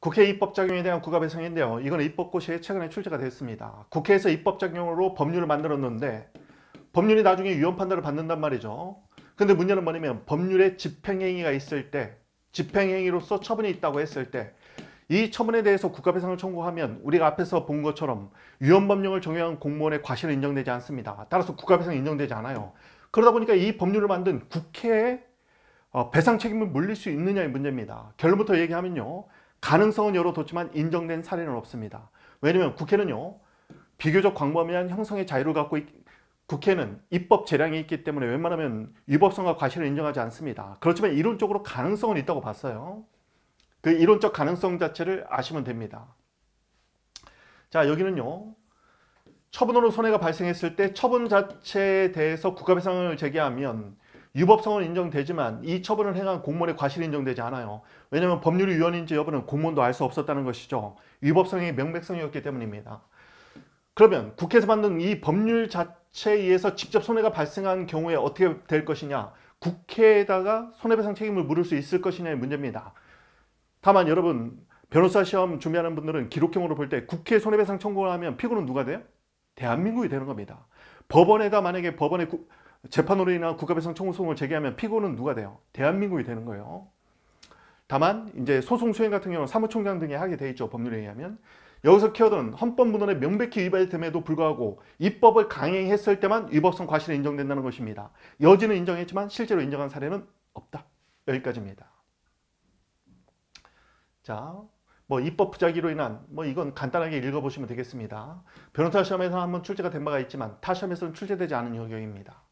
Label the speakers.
Speaker 1: 국회 입법 작용에 대한 국가 배상인데요. 이건 입법고시에 최근에 출제가 됐습니다. 국회에서 입법 작용으로 법률을 만들었는데 법률이 나중에 위헌 판단을 받는단 말이죠. 근데 문제는 뭐냐면 법률에 집행행위가 있을 때 집행행위로서 처분이 있다고 했을 때 이 처분에 대해서 국가배상을 청구하면 우리가 앞에서 본 것처럼 위헌법령을 정의한 공무원의 과실은 인정되지 않습니다. 따라서 국가배상이 인정되지 않아요. 그러다 보니까 이 법률을 만든 국회의 어, 배상 책임을 물릴 수 있느냐의 문제입니다. 결론부터 얘기하면요. 가능성은 열어뒀지만 인정된 사례는 없습니다. 왜냐하면 국회는요. 비교적 광범위한 형성의 자유를 갖고 있, 국회는 입법 재량이 있기 때문에 웬만하면 위법성과 과실을 인정하지 않습니다. 그렇지만 이론적으로 가능성은 있다고 봤어요. 그 이론적 가능성 자체를 아시면 됩니다. 자 여기는요. 처분으로 손해가 발생했을 때 처분 자체에 대해서 국가배상을 제기하면 유법성은 인정되지만 이 처분을 행한 공무원의 과실이 인정되지 않아요. 왜냐하면 법률이 위헌인지 여부는 공무원도 알 수 없었다는 것이죠. 위법성이 명백성이었기 때문입니다. 그러면 국회에서 만든 이 법률 자체에 의해서 직접 손해가 발생한 경우에 어떻게 될 것이냐 국회에다가 손해배상 책임을 물을 수 있을 것이냐의 문제입니다. 다만 여러분 변호사 시험 준비하는 분들은 기록형으로 볼 때 국회 손해배상 청구를 하면 피고는 누가 돼요? 대한민국이 되는 겁니다. 법원에다 만약에 법원에 재판으로 인한 국가배상 청구 소송을 제기하면 피고는 누가 돼요? 대한민국이 되는 거예요. 다만 이제 소송 수행 같은 경우는 사무총장 등이 하게 돼 있죠. 법률에 의하면. 여기서 키워드는 헌법문헌에 명백히 위배됨에도 불구하고 입법을 강행했을 때만 위법성 과실이 인정된다는 것입니다. 여지는 인정했지만 실제로 인정한 사례는 없다. 여기까지입니다. 자, 뭐 입법 부작위로 인한 뭐 이건 간단하게 읽어보시면 되겠습니다. 변호사 시험에서 한번 출제가 된 바가 있지만 타 시험에서는 출제되지 않은 영역입니다.